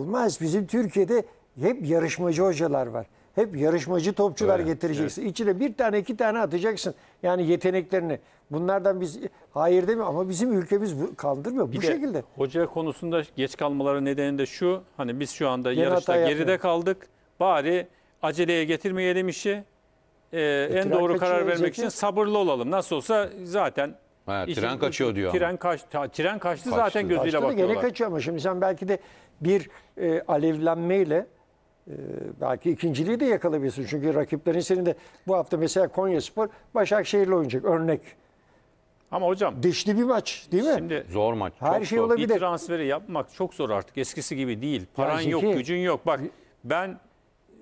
Olmaz. Bizim Türkiye'de hep yarışmacı hocalar var. Hep yarışmacı topçular evet, getireceksin. Evet. İçine bir tane iki tane atacaksın. Yani yeteneklerini. Bunlardan biz hayır demiyor ama bizim ülkemiz bu, kaldırmıyor bir bu şekilde. Hoca konusunda geç kalmaları nedeni de şu. Hani biz şu anda Yeni yarışta geride kaldık. Bari aceleye getirmeyelim işi. Ee, e, en doğru karar vermek için sabırlı olalım. Nasıl olsa zaten Ha, işin, tren kaçıyor diyor. Tren, kaç, tren kaçtı, kaçtı zaten gözüyle kaçtı da bakıyorlar. Gene kaçıyor ama şimdi sen belki de bir e, alevlenmeyle e, belki ikinciliği de yakalayabilirsin. Çünkü rakiplerin senin de bu hafta mesela Konya Spor Başakşehir'le oynayacak örnek. Ama hocam Dişli bir maç değil mi? şimdi Zor maç. Her şey zor. bir transferi yapmak çok zor artık. Eskisi gibi değil. Paran yok, gücün yok. Bak ben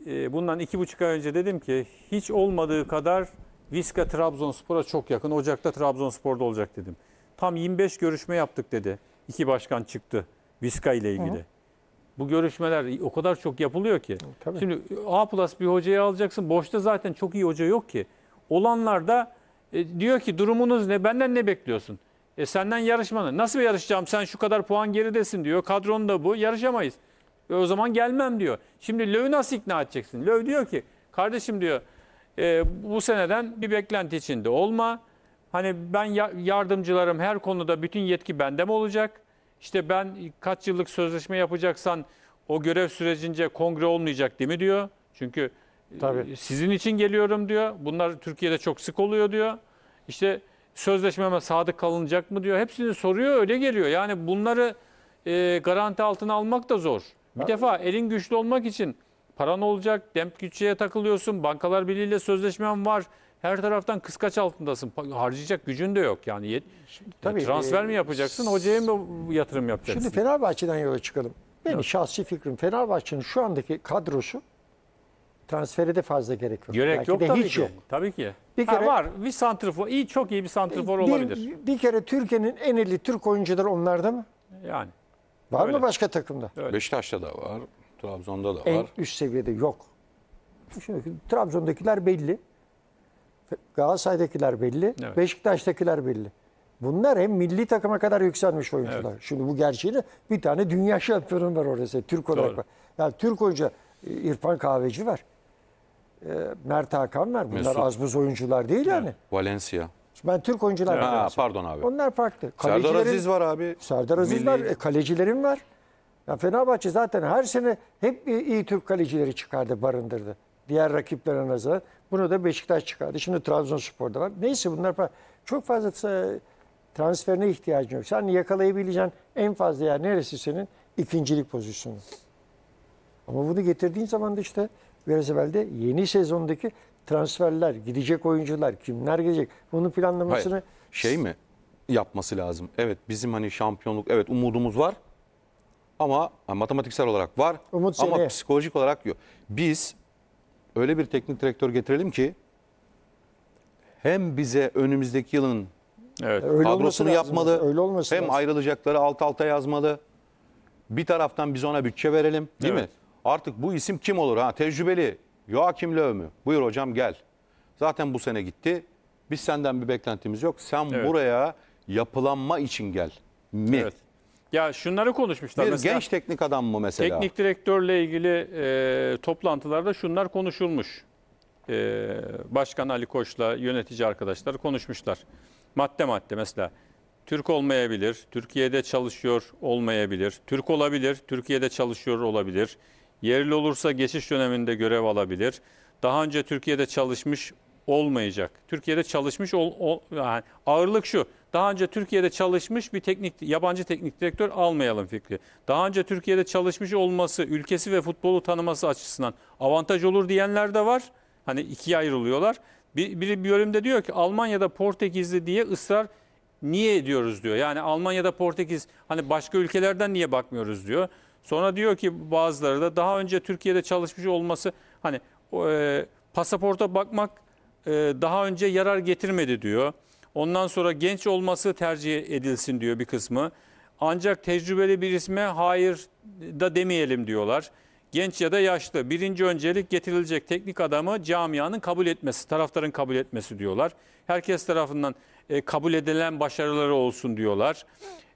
e, bundan iki buçuk ay önce dedim ki hiç olmadığı kadar Viska Trabzonspor'a çok yakın. Ocak'ta Trabzonspor'da olacak dedim. Tam 25 görüşme yaptık dedi. İki başkan çıktı Viska ile ilgili. Bu görüşmeler o kadar çok yapılıyor ki. E, tabii. Şimdi A plus bir hocayı alacaksın. Boşta zaten çok iyi hoca yok ki. Olanlar da e, diyor ki durumunuz ne? Benden ne bekliyorsun? E senden yarışmanı. Nasıl yarışacağım? Sen şu kadar puan geridesin diyor. Kadron da bu. Yarışamayız. E, o zaman gelmem diyor. Şimdi Löv'ü nasıl ikna edeceksin? Löv diyor ki kardeşim diyor e, bu seneden bir beklenti içinde olma. Hani ben yardımcılarım her konuda bütün yetki bende mi olacak? İşte ben kaç yıllık sözleşme yapacaksan o görev sürecince kongre olmayacak değil mi diyor. Çünkü e, Tabii. sizin için geliyorum diyor. Bunlar Türkiye'de çok sık oluyor diyor. İşte sözleşmeme sadık kalınacak mı diyor. Hepsini soruyor öyle geliyor. Yani bunları e, garanti altına almak da zor. Bir Tabii. defa elin güçlü olmak için paran olacak, demp güççeye takılıyorsun, bankalar birliğiyle sözleşme'm var. Her taraftan kıskaç altındasın. Harcayacak gücün de yok. Yani tabii, transfer e, mi yapacaksın, hocaya mı yatırım yapacaksın? Şimdi Fenerbahçe'den yola çıkalım. Benim evet. şahsi fikrim Fenerbahçe'nin şu andaki kadrosu transfere de fazla gerek yok. Gerek Belki yok de tabii hiç ki. Yok. Tabii ki. Bir ha, kere, var bir santrifor, iyi çok iyi bir santrifor e, bir, olabilir. Bir kere Türkiye'nin en elit Türk oyuncuları onlarda mı? Yani. Var öyle. mı başka takımda? Öyle. Beşiktaş'ta da var, Trabzon'da da var. En üst seviyede yok. Şimdi Trabzon'dakiler belli. Galatasaray'dakiler belli, evet. Beşiktaş'takiler belli. Bunlar hem milli takıma kadar yükselmiş oyuncular. Evet. Şimdi bu gerçeğini bir tane dünya şampiyonu var orası. Türk olarak Doğru. var. Yani Türk oyuncu e, İrfan Kahveci var. E, Mert Hakan var. Bunlar Mesut. az buz oyuncular değil yani. yani. Valencia. Ben Türk oyuncular ha, pardon abi. Onlar farklı. Serdar Aziz var abi. Serdar Aziz milli... var. E, kalecilerim var. Ya Fenerbahçe zaten her sene hep iyi Türk kalecileri çıkardı, barındırdı. Diğer rakiplerine nazaran. Bunu da Beşiktaş çıkardı. Şimdi Trabzonspor'da var. Neyse bunlar Çok fazla transferine ihtiyacın yok. Sen yakalayabileceğin en fazla yer neresi senin? İkincilik pozisyonu. Ama bunu getirdiğin zaman da işte biraz evvel de yeni sezondaki transferler, gidecek oyuncular, kimler gelecek? bunu planlamasını... Hayır. Şey mi? Yapması lazım. Evet bizim hani şampiyonluk, evet umudumuz var. Ama matematiksel olarak var. Umut ama psikolojik olarak yok. Biz öyle bir teknik direktör getirelim ki hem bize önümüzdeki yılın evet. öyle yapmalı, öyle hem lazım. ayrılacakları alt alta yazmalı. Bir taraftan biz ona bütçe verelim değil evet. mi? Artık bu isim kim olur? ha Tecrübeli. Joachim Löw mü? Buyur hocam gel. Zaten bu sene gitti. Biz senden bir beklentimiz yok. Sen evet. buraya yapılanma için gel mi? Evet. Ya şunları konuşmuşlar. Bir mesela, genç teknik adam mı mesela? Teknik direktörle ilgili e, toplantılarda şunlar konuşulmuş. E, Başkan Ali Koç'la yönetici arkadaşlar konuşmuşlar. Madde madde mesela. Türk olmayabilir, Türkiye'de çalışıyor olmayabilir, Türk olabilir, Türkiye'de çalışıyor olabilir, yerli olursa geçiş döneminde görev alabilir, daha önce Türkiye'de çalışmış olmayacak. Türkiye'de çalışmış ol, ol yani ağırlık şu, daha önce Türkiye'de çalışmış bir teknik yabancı teknik direktör almayalım fikri. Daha önce Türkiye'de çalışmış olması, ülkesi ve futbolu tanıması açısından avantaj olur diyenler de var. Hani ikiye ayrılıyorlar. Bir, biri bir bölümde diyor ki Almanya'da Portekizli diye ısrar niye ediyoruz diyor. Yani Almanya'da Portekiz hani başka ülkelerden niye bakmıyoruz diyor. Sonra diyor ki bazıları da daha önce Türkiye'de çalışmış olması hani e, pasaporta bakmak e, daha önce yarar getirmedi diyor. Ondan sonra genç olması tercih edilsin diyor bir kısmı. Ancak tecrübeli bir isme hayır da demeyelim diyorlar. Genç ya da yaşlı. Birinci öncelik getirilecek teknik adamı camianın kabul etmesi, taraftarın kabul etmesi diyorlar. Herkes tarafından e, kabul edilen başarıları olsun diyorlar.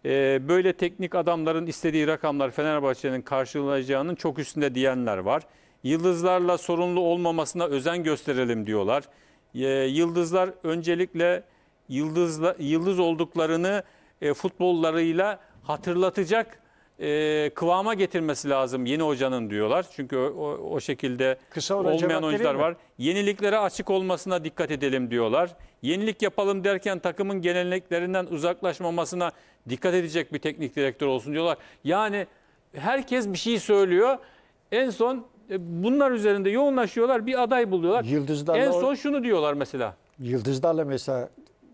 E, böyle teknik adamların istediği rakamlar Fenerbahçe'nin karşılayacağının çok üstünde diyenler var. Yıldızlarla sorunlu olmamasına özen gösterelim diyorlar. E, yıldızlar öncelikle yıldızla, yıldız olduklarını e, futbollarıyla hatırlatacak e, kıvama getirmesi lazım yeni hocanın diyorlar. Çünkü o, o, o şekilde Kısa olmayan oyuncular var. Yeniliklere açık olmasına dikkat edelim diyorlar. Yenilik yapalım derken takımın geleneklerinden uzaklaşmamasına dikkat edecek bir teknik direktör olsun diyorlar. Yani herkes bir şey söylüyor. En son e, bunlar üzerinde yoğunlaşıyorlar. Bir aday buluyorlar. Yıldızlarla en son şunu diyorlar mesela. Yıldızlarla mesela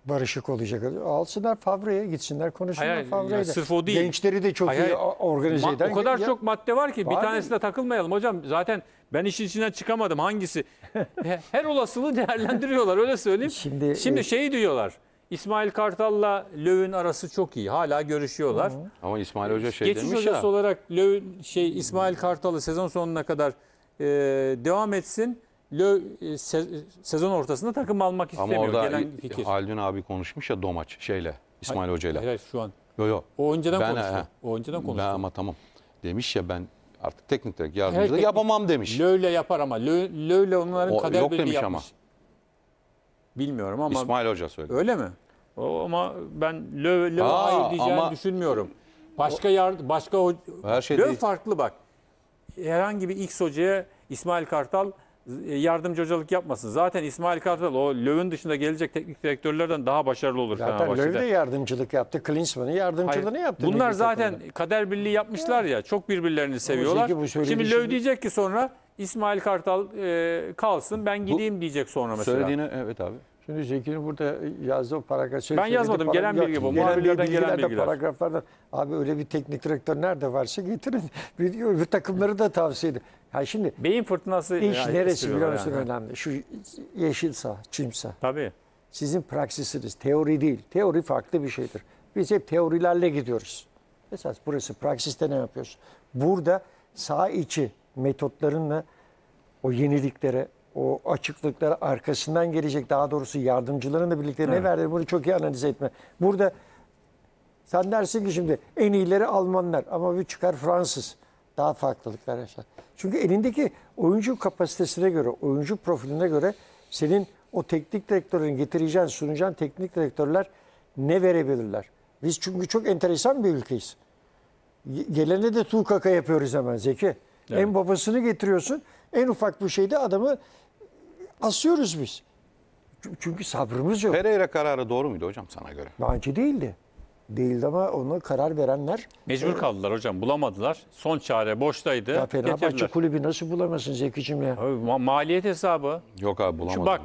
barışık olacak. Alsınlar Favre'ye gitsinler konuşsunlar Favre'ye. Sırf o değil. Gençleri de çok hayır, iyi organize eden. O kadar ya, çok madde var ki var bir tanesine mi? takılmayalım hocam. Zaten ben işin içinden çıkamadım hangisi. Her olasılığı değerlendiriyorlar öyle söyleyeyim. Şimdi, Şimdi e, şeyi diyorlar. İsmail Kartal'la Löv'ün arası çok iyi. Hala görüşüyorlar. Hı. Ama İsmail Hoca şey Geçiş demiş hocası ya. Geçiş olarak Löv'ün şey İsmail Kartal'ı sezon sonuna kadar e, devam etsin. Lö e, sezon ortasında takım almak Ama istemiyor orada gelen fikir. Haldun abi konuşmuş ya Domaç şeyle İsmail Hoca ile. Hayır şu an. Yo yo. O önceden ben, konuştu. He, o önceden konuştu. Ben ama tamam. Demiş ya ben artık teknik direkt yardımcı da yapamam demiş. Löyle yapar ama. Lö, löyle onların o, kader yok demiş yapmış. ama. Bilmiyorum ama. İsmail Hoca söyledi. Öyle mi? O, ama ben Lö, Lö Aa, hayır diyeceğini ama, düşünmüyorum. Başka o, yard, başka o, her şey Lö değil. farklı bak. Herhangi bir X hocaya İsmail Kartal e, yardımcı hocalık yapmasın. Zaten İsmail Kartal o Löw'ün dışında gelecek teknik direktörlerden daha başarılı olur Zaten Löw de yardımcılık yaptı. Klinsmann'ın yardımcılığını Hayır. yaptı. Bunlar zaten takımda. kader birliği yapmışlar ya. Çok birbirlerini seviyorlar. Bu Şimdi Löw diyecek ki sonra İsmail Kartal e, kalsın ben gideyim Bu, diyecek sonra mesela. Söylediğine evet abi. Şimdi Zeki'nin burada yazdığı paragraf... Şey ben yazmadım. Para, gelen bilgi bu. Muhabirlerden gelen, gelen bilgiler. Paragraflarda, abi öyle bir teknik direktör nerede varsa getirin. Video, bir takımları da tavsiye edin. Ha şimdi... Beyin fırtınası... İş ya, neresi biliyor musun yani. önemli? Şu yeşil saha, çim saha. Tabii. Sizin praksisiniz. Teori değil. Teori farklı bir şeydir. Biz hep teorilerle gidiyoruz. Esas burası. Praksiste ne yapıyoruz? Burada sağ içi metotlarınla o yeniliklere o açıklıklar arkasından gelecek daha doğrusu yardımcılarınla birlikte evet. ne verdi bunu çok iyi analiz etme. Burada sen dersin ki şimdi en iyileri Almanlar ama bir çıkar Fransız. Daha farklılıklar yaşar. Çünkü elindeki oyuncu kapasitesine göre, oyuncu profiline göre senin o teknik direktörün getireceğin, sunacağın teknik direktörler ne verebilirler? Biz çünkü çok enteresan bir ülkeyiz. Gelene de tuğ kaka yapıyoruz hemen Zeki. Evet. En babasını getiriyorsun. En ufak bir şeyde adamı asıyoruz biz. Çünkü sabrımız yok. Pereira kararı doğru muydu hocam sana göre? Bence değildi. Değildi ama ona karar verenler... Mecbur kaldılar hocam bulamadılar. Son çare boştaydı. Ya Fenerbahçe kulübü nasıl bulamazsın Zeki'cim ya? Abi, ma- maliyet hesabı. Yok abi bulamadım. Şu bak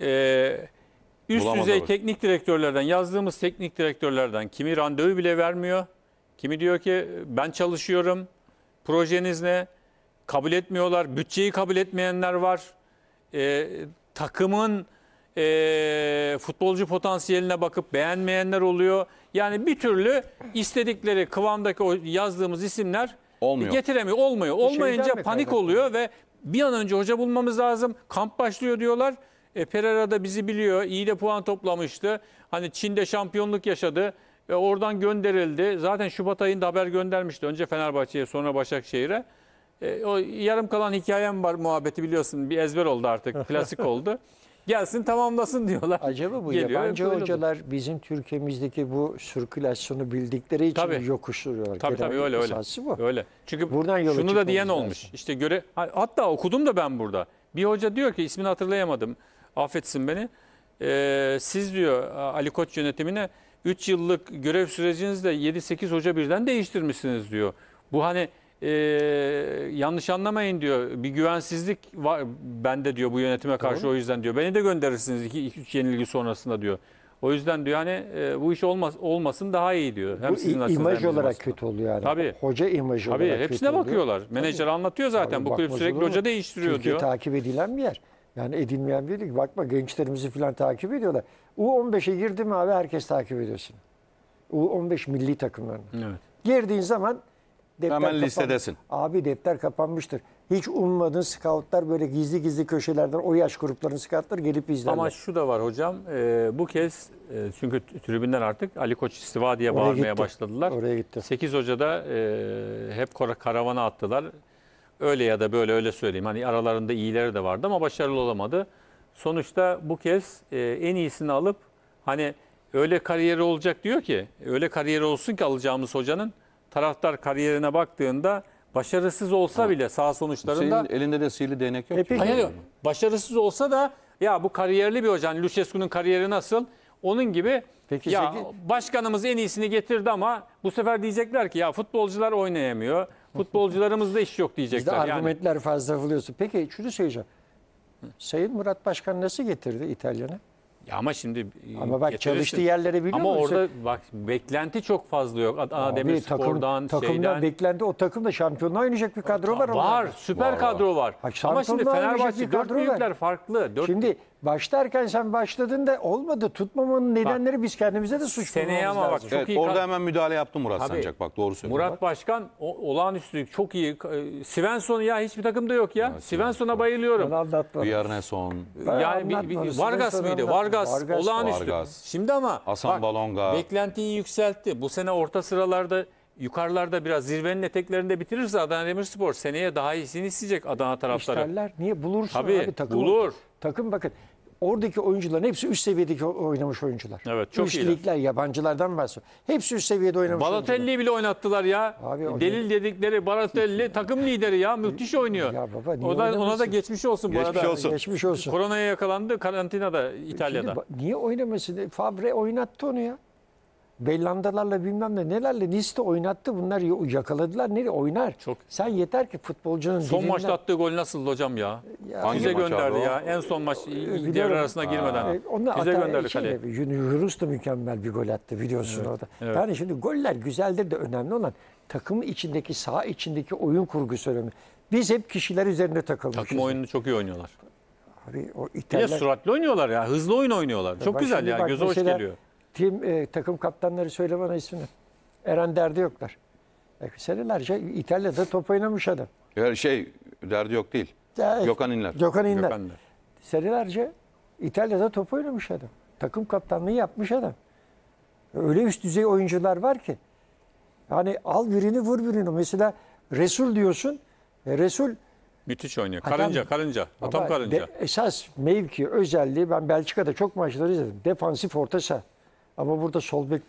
e, üst Bulamadı düzey abi. teknik direktörlerden yazdığımız teknik direktörlerden kimi randevu bile vermiyor. Kimi diyor ki ben çalışıyorum. Projeniz ne? Kabul etmiyorlar. Bütçeyi kabul etmeyenler var e, takımın e, futbolcu potansiyeline bakıp beğenmeyenler oluyor. Yani bir türlü istedikleri kıvamdaki o yazdığımız isimler Olmuyor. getiremiyor. Olmuyor. Şey Olmayınca panik oluyor ve bir an önce hoca bulmamız lazım. Kamp başlıyor diyorlar. E, Pereira da bizi biliyor. İyi de puan toplamıştı. Hani Çin'de şampiyonluk yaşadı. E, oradan gönderildi. Zaten Şubat ayında haber göndermişti. Önce Fenerbahçe'ye sonra Başakşehir'e. E, o yarım kalan hikayem var muhabbeti biliyorsun. Bir ezber oldu artık. Klasik oldu. Gelsin tamamlasın diyorlar. Acaba bu Geliyor, yabancı böyle hocalar bizim Türkiye'mizdeki bu sirkülasyonu bildikleri için Tabii. yokuşturuyorlar. Tabii tabii öyle öyle. esası bu. Öyle. Çünkü Buradan yola şunu da diyen lazım. olmuş. İşte göre hatta okudum da ben burada. Bir hoca diyor ki ismini hatırlayamadım. Affetsin beni. Ee, siz diyor Ali Koç yönetimine 3 yıllık görev sürecinizde 7-8 hoca birden değiştirmişsiniz diyor. Bu hani e, yanlış anlamayın diyor. Bir güvensizlik var bende diyor bu yönetime karşı Doğru. o yüzden diyor. Beni de gönderirsiniz 2-3 yenilgi sonrasında diyor. O yüzden diyor hani e, bu iş olmaz olmasın daha iyi diyor. Hem bu sizin açınızdan imaj hem olarak kötü oluyor yani. Tabii. Hoca imajı Tabii, olarak hepsine kötü bakıyorlar. Oluyor. Menajer anlatıyor zaten Tabii, bu kulüp sürekli hoca değiştiriyor Türkiye diyor. takip edilen bir yer. Yani edilmeyen bir yer. Bakma gençlerimizi falan takip ediyorlar. U15'e girdi mi abi herkes takip ediyorsun. U15 milli takımlarını. Evet. Girdiğin zaman defter Hemen kapan- listedesin. Abi defter kapanmıştır. Hiç ummadığın scoutlar böyle gizli gizli köşelerden o yaş gruplarının scoutları gelip izlerler. Ama şu da var hocam. e, bu kez e, çünkü t- artık Ali Koç istiva diye Oraya bağırmaya gitti. başladılar. Oraya gitti. 8 Hoca'da e, hep kora- karavana attılar. Öyle ya da böyle öyle söyleyeyim. Hani aralarında iyileri de vardı ama başarılı olamadı. Sonuçta bu kez e, en iyisini alıp hani öyle kariyeri olacak diyor ki öyle kariyeri olsun ki alacağımız hocanın taraftar kariyerine baktığında başarısız olsa ha. bile sağ sonuçlarında... Senin elinde de sihirli değnek yok. E hayır, hayır, başarısız olsa da ya bu kariyerli bir hocan. Hani Lucescu'nun kariyeri nasıl? Onun gibi Peki, ya Zeki... başkanımız en iyisini getirdi ama bu sefer diyecekler ki ya futbolcular oynayamıyor. Futbolcularımızda iş yok diyecekler. Bizde yani. fazla buluyorsun. Peki şunu söyleyeceğim. Sayın Murat Başkan nasıl getirdi İtalyan'ı? Ya ama şimdi e, ama bak çalıştığı yerlere biliyor ama musun? Ama orada bak beklenti çok fazla yok. Ademir Spor'dan takım, takımda şeyden. beklenti o takımda şampiyonluğa oynayacak bir kadro var. Var, var süper var, kadro var. Bak, ama şimdi Fenerbahçe dört büyükler var. farklı. Dört şimdi Başlarken sen başladın da olmadı. Tutmamanın nedenleri biz kendimize de suç. Seneye ama lazım. bak çok Evet, iyi. orada hemen müdahale yaptı Murat Tabii. Sancak bak doğru söylüyor. Murat Başkan o- olağanüstü çok iyi. E, Svensson ya hiçbir takımda yok ya. Svenson'a bayılıyorum. Bunu anlatma. Duyarne son. bir- bir- Vargas mıydı? Vargas, Vargas. olağanüstü. Vargas. Şimdi ama Hasan Balonga. beklentiyi yükseltti. Bu sene orta sıralarda yukarılarda biraz zirvenin eteklerinde bitirirse Adana Demirspor seneye daha iyisini isteyecek Adana taraftarı. İsterler niye bulursun Tabii, abi takım. bulur. Takım bakın Oradaki oyuncuların hepsi üst seviyedeki oynamış oyuncular. Evet çok Üst iyiler. ligler yabancılardan bahsediyor. Hepsi üst seviyede oynamış Balotelli'yi bile oynattılar ya. Abi, o Delil dedikleri Balotelli takım lideri ya müthiş oynuyor. Ya baba, niye o ona da geçmiş olsun bu Geçmiş arada. olsun. Geçmiş olsun. Koronaya yakalandı karantinada İtalya'da. Şimdi niye oynamasın? E, Fabre oynattı onu ya. Bellandalarla bilmem ne nelerle liste oynattı. Bunlar yakaladılar. Nereye oynar? Çok. Sen yeter ki futbolcunun Son dilinden... maçta attığı gol nasıldı hocam ya? Hangi bize gönderdi ya. En son maç ee, Biliyorum. arasına girmeden. E, onu bize gönderdi şey, kaleye. Yunus da mükemmel bir gol attı biliyorsun evet. orada. Evet. Yani şimdi goller güzeldir de önemli olan takım içindeki saha içindeki oyun kurgusu önemli. Biz hep kişiler üzerinde takılmışız. Takım oyununu çok iyi oynuyorlar. Abi o İtalyan... Bir de süratli oynuyorlar ya. Hızlı oyun oynuyorlar. Çok güzel ya. Göze hoş geliyor. Tim, e, takım kaptanları söyle bana ismini. Eren derdi yoklar. E, senelerce şey, İtalya'da top oynamış adam. Her şey derdi yok değil. Ya, e, Gökhan İnler. Gökhan İnler. Senelerce İtalya'da top oynamış adam. Takım kaptanlığı yapmış adam. Öyle üst düzey oyuncular var ki. Yani al birini vur birini. Mesela Resul diyorsun. E, Resul Müthiş oynuyor. Adam, karınca, karınca. Atam karınca. De, esas mevki, özelliği ben Belçika'da çok maçları izledim. Defansif orta saha. Ama burada sol bek